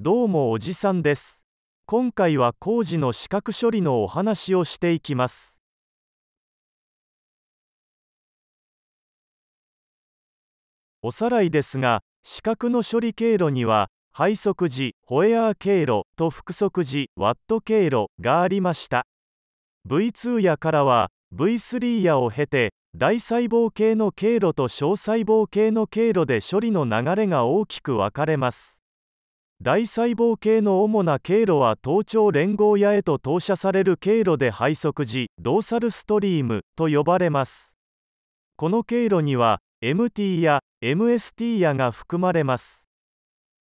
どうもおじさんです。今回は工事の資格処理のお話をしていきます。おさらいですが、資格の処理経路には、配速時、ホエアー経路と複速時、ワット経路がありました。V2 やからは、V3 やを経て、大細胞系の経路と小細胞系の経路で処理の流れが大きく分かれます。大細胞系の主な経路は頭頂連合野へと投射される経路で配側時ドーサルストリームと呼ばれますこの経路には MT や MST やが含まれます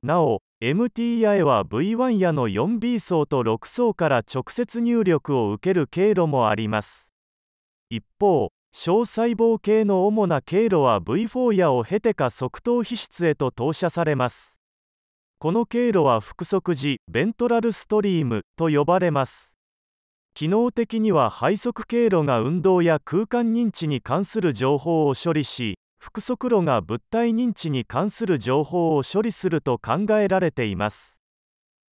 なお MT やへは V1 やの 4B 層と6層から直接入力を受ける経路もあります一方小細胞系の主な経路は V4 やを経てか側頭皮質へと投射されますこの経路は腹側時ベントラルストリームと呼ばれます機能的には配側経路が運動や空間認知に関する情報を処理し腹側路が物体認知に関する情報を処理すると考えられています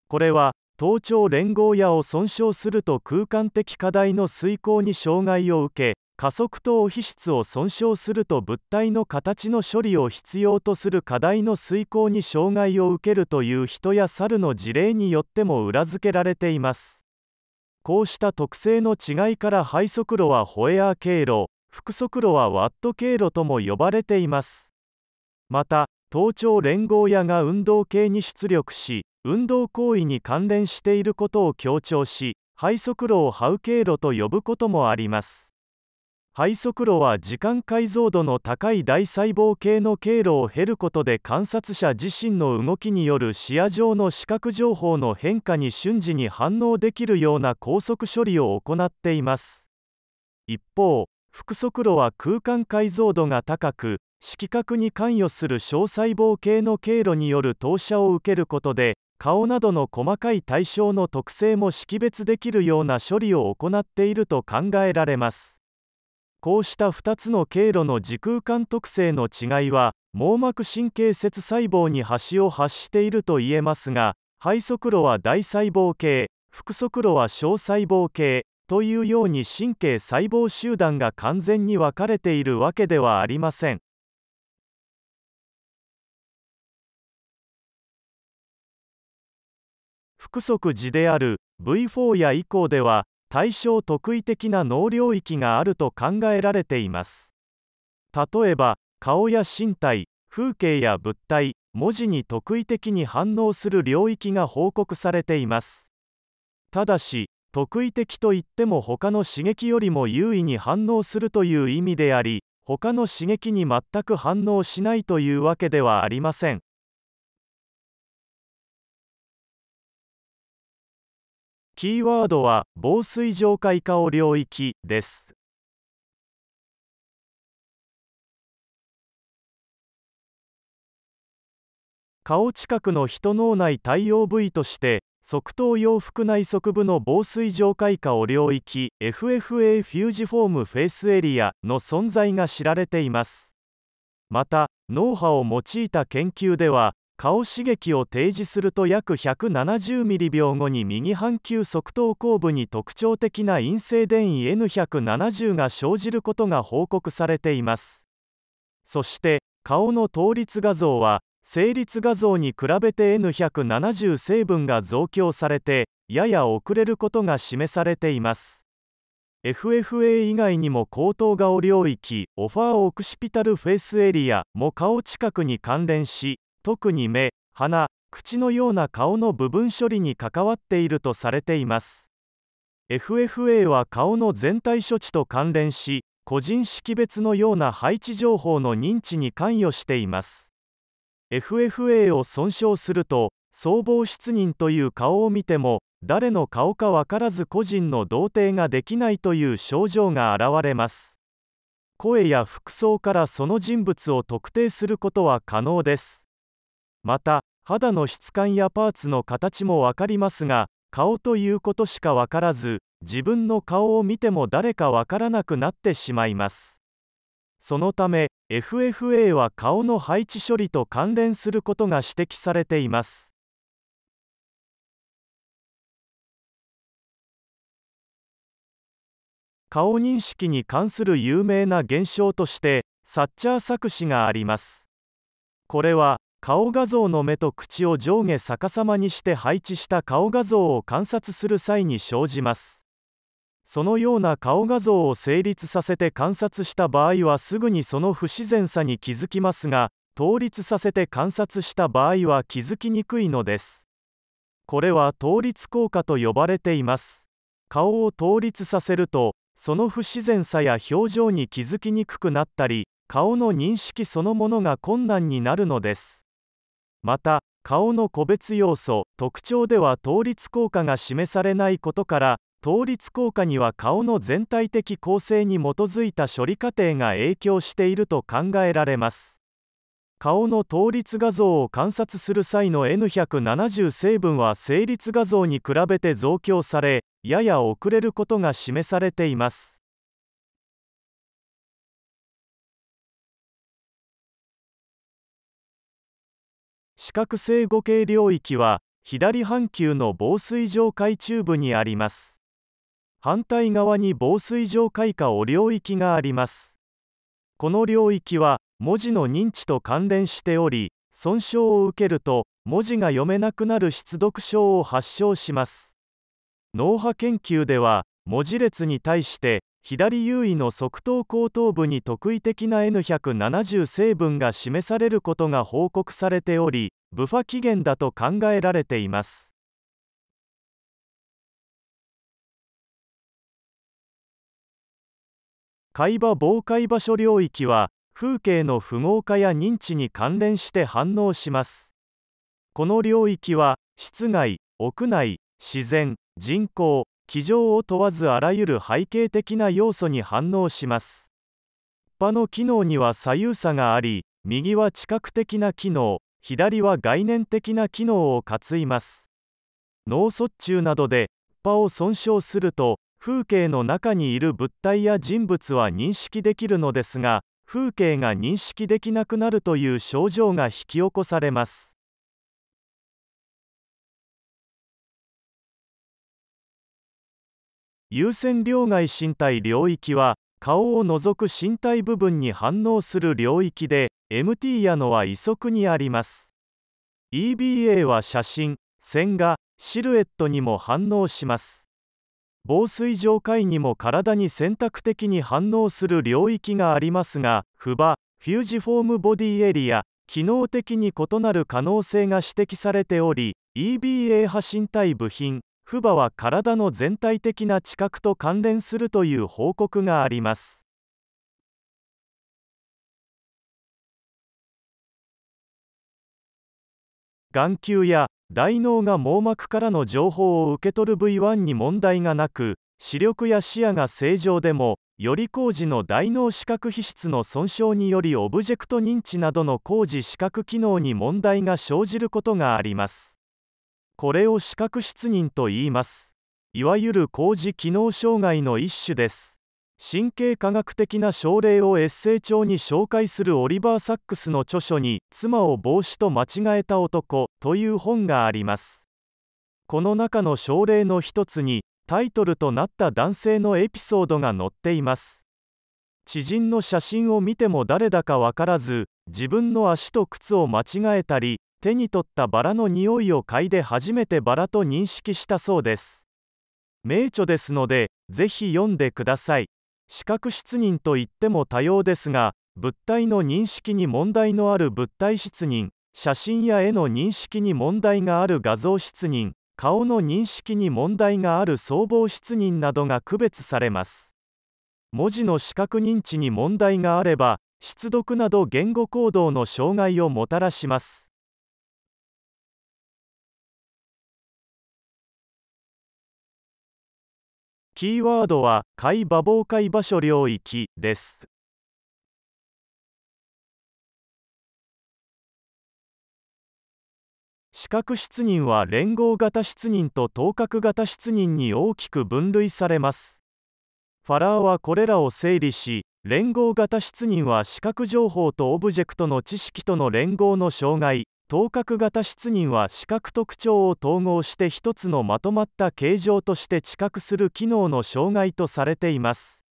これは頭頂連合野を損傷すると空間的課題の遂行に障害を受け加速と皮質を損傷すると物体の形の処理を必要とする課題の遂行に障害を受けるという人や猿の事例によっても裏付けられていますこうした特性の違いから肺速路はホエアー経路腹速路はワット経路とも呼ばれていますまた頭頂連合屋が運動系に出力し運動行為に関連していることを強調し肺速路をハウ経路と呼ぶこともあります肺速炉は時間解像度の高い大細胞系の経路を経ることで観察者自身の動きによる視野上の視覚情報の変化に瞬時に反応できるような高速処理を行っています一方腹速炉は空間解像度が高く色覚に関与する小細胞系の経路による投射を受けることで顔などの細かい対象の特性も識別できるような処理を行っていると考えられますこうした2つの経路の時空間特性の違いは網膜神経節細胞に端を発していると言えますが肺側路は大細胞系腹側路は小細胞系というように神経細胞集団が完全に分かれているわけではありません。腹側時である V4 や以降では対象特異的な脳領域があると考えられています例えば顔や身体風景や物体文字に特異的に反応する領域が報告されていますただし特異的といっても他の刺激よりも優位に反応するという意味であり他の刺激に全く反応しないというわけではありませんキーワードは防水上階化を領域です顔近くの人脳内対応部位として側頭洋服内側部の防水上開花を領域 FFA フュージフォームフェイスエリアの存在が知られていますまた脳波を用いた研究では顔刺激を提示すると約170ミリ秒後に右半球側頭後部に特徴的な陰性電位 N170 が生じることが報告されていますそして顔の倒立画像は成立画像に比べて N170 成分が増強されてやや遅れることが示されています FFA 以外にも高等顔領域オファーオクシピタルフェイスエリアも顔近くに関連し特に目鼻口のような顔の部分処理に関わっているとされています FFA は顔の全体処置と関連し個人識別のような配置情報の認知に関与しています FFA を損傷すると総合失認という顔を見ても誰の顔か分からず個人の同定ができないという症状が現れます声や服装からその人物を特定することは可能ですまた肌の質感やパーツの形も分かりますが顔ということしか分からず自分の顔を見ても誰か分からなくなってしまいますそのため FFA は顔の配置処理と関連することが指摘されています顔認識に関する有名な現象としてサッチャー作詞がありますこれは顔画像の目と口を上下逆さまにして配置した顔画像を観察する際に生じますそのような顔画像を成立させて観察した場合はすぐにその不自然さに気づきますが倒立させて観察した場合は気づきにくいのですこれは倒立効果と呼ばれています顔を倒立させるとその不自然さや表情に気づきにくくなったり顔の認識そのものが困難になるのですまた顔の個別要素特徴では倒立効果が示されないことから倒立効果には顔の全体的構成に基づいた処理過程が影響していると考えられます顔の倒立画像を観察する際の N170 成分は成立画像に比べて増強されやや遅れることが示されています四角性五形領域は左半球の防水上海中部にあります反対側に防水上海下を領域がありますこの領域は文字の認知と関連しており損傷を受けると文字が読めなくなる失読症を発症します脳波研究では文字列に対して左優位の側頭後頭部に特異的な N170 成分が示されることが報告されておりブファ起源だと考えられています海馬防海場所領域は風景の符号化や認知に関連して反応しますこの領域は室外屋内自然人口机上を問わずあらゆる背景的な要素に反応します場の機能には左右差があり右は知覚的な機能左は概念的な機能を担います脳卒中などで場を損傷すると風景の中にいる物体や人物は認識できるのですが風景が認識できなくなるという症状が引き起こされます優先両外身体領域は顔を除く身体部分に反応する領域で MT やのは異則にあります EBA は写真線画シルエットにも反応します防水上界にも体に選択的に反応する領域がありますが不場フュージフォームボディエリア機能的に異なる可能性が指摘されており EBA 派身体部品父母は体の全体的な知覚と関連するという報告があります眼球や大脳が網膜からの情報を受け取る V1 に問題がなく視力や視野が正常でもより工事の大脳視覚皮質の損傷によりオブジェクト認知などの工事視覚機能に問題が生じることがありますこれを視覚失認と言いますいわゆる工事機能障害の一種です神経科学的な症例をエッセイ帳に紹介するオリバー・サックスの著書に「妻を帽子と間違えた男」という本がありますこの中の症例の一つにタイトルとなった男性のエピソードが載っています知人の写真を見ても誰だかわからず自分の足と靴を間違えたり手に取ったバラの匂いを嗅いで初めてバラと認識したそうです名著ですのでぜひ読んでください視覚失認といっても多様ですが物体の認識に問題のある物体失認写真や絵の認識に問題がある画像失認顔の認識に問題がある総合失認などが区別されます文字の視覚認知に問題があれば失読など言語行動の障害をもたらしますキーワードは海馬防海場所領域です視覚失認は連合型失認と等角型失認に大きく分類されますファラーはこれらを整理し連合型失認は視覚情報とオブジェクトの知識との連合の障害等角型質認は視覚特徴を統合して一つのまとまった形状として知覚する機能の障害とされています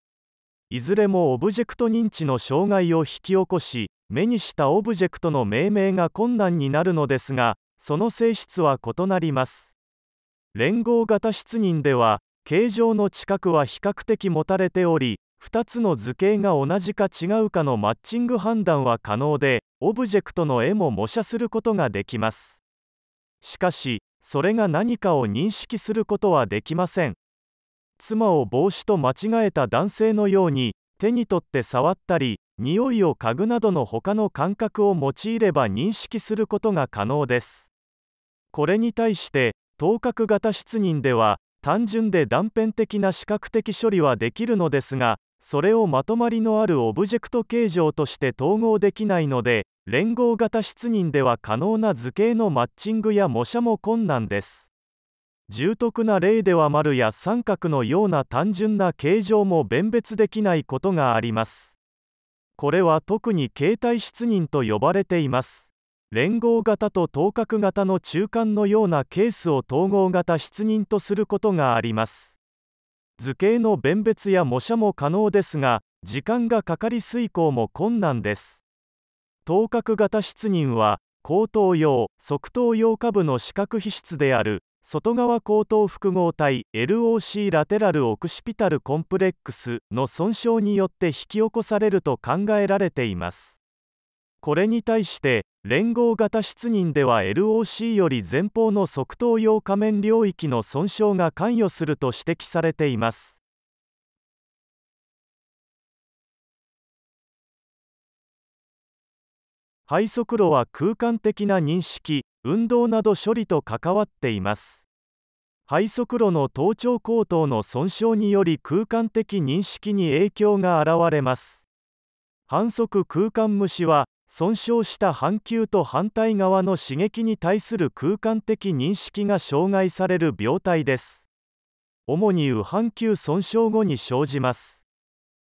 いずれもオブジェクト認知の障害を引き起こし目にしたオブジェクトの命名が困難になるのですがその性質は異なります連合型質認では形状の知覚は比較的持たれており2つの図形が同じか違うかのマッチング判断は可能でオブジェクトの絵も模写することができますしかしそれが何かを認識することはできません妻を帽子と間違えた男性のように手に取って触ったり匂いを嗅ぐなどの他の感覚を用いれば認識することが可能ですこれに対して頭角型失認では単純で断片的な視覚的処理はできるのですがそれをまとまりのあるオブジェクト形状として統合できないので連合型出任では可能な図形のマッチングや模写も困難です重篤な例では丸や三角のような単純な形状も弁別できないことがありますこれは特に形態出任と呼ばれています連合型と等角型の中間のようなケースを統合型出任とすることがあります図形の弁別や模写も可能ですが時間がかかり遂行も困難です頭角型失人は後頭葉側頭葉下部の視覚皮質である外側後頭複合体 LOC ラテラルオクシピタルコンプレックスの損傷によって引き起こされると考えられていますこれに対して連合型出任では LOC より前方の側頭用仮面領域の損傷が関与すると指摘されています肺速路は空間的な認識運動など処理と関わっています肺速路の頭頂後頭の損傷により空間的認識に影響が現れます反則空間無視は損傷した半球と反対側の刺激に対する空間的認識が障害される病態です主に右半球損傷後に生じます